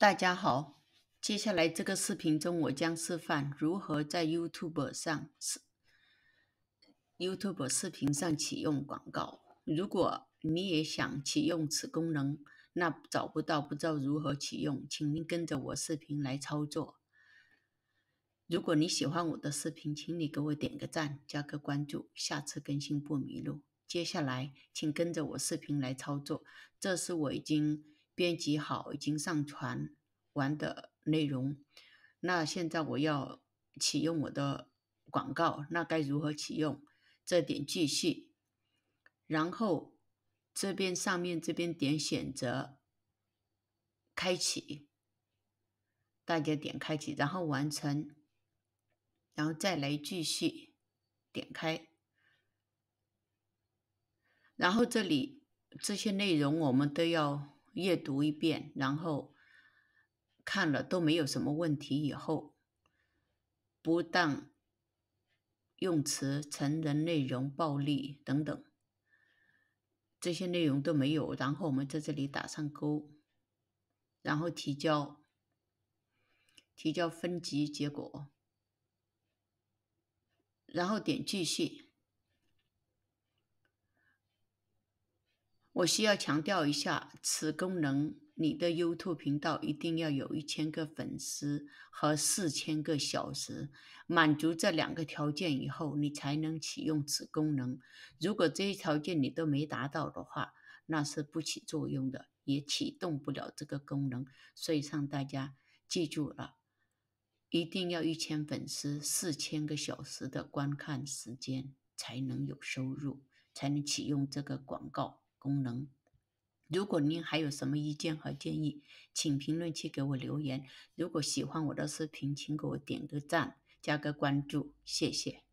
大家好，接下来这个视频中我将示范如何在 YouTube 上 YouTube 视频上启用广告。如果你也想启用此功能，那找不到不知道如何启用，请您跟着我视频来操作。如果你喜欢我的视频，请你给我点个赞，加个关注，下次更新不迷路。接下来，请跟着我视频来操作。这是我已经。编辑好已经上传完的内容，那现在我要启用我的广告，那该如何启用？这点继续，然后这边上面这边点选择，开启，大家点开启，然后完成，然后再来继续点开，然后这里这些内容我们都要。阅读一遍，然后看了都没有什么问题，以后不当用词、成人内容、暴力等等这些内容都没有，然后我们在这里打上勾，然后提交，提交分级结果，然后点继续。我需要强调一下，此功能你的 YouTube 频道一定要有一千个粉丝和四千个小时，满足这两个条件以后，你才能启用此功能。如果这些条件你都没达到的话，那是不起作用的，也启动不了这个功能。所以，让大家记住了，一定要一千粉丝、四千个小时的观看时间，才能有收入，才能启用这个广告。功能，如果您还有什么意见和建议，请评论区给我留言。如果喜欢我的视频，请给我点个赞，加个关注，谢谢。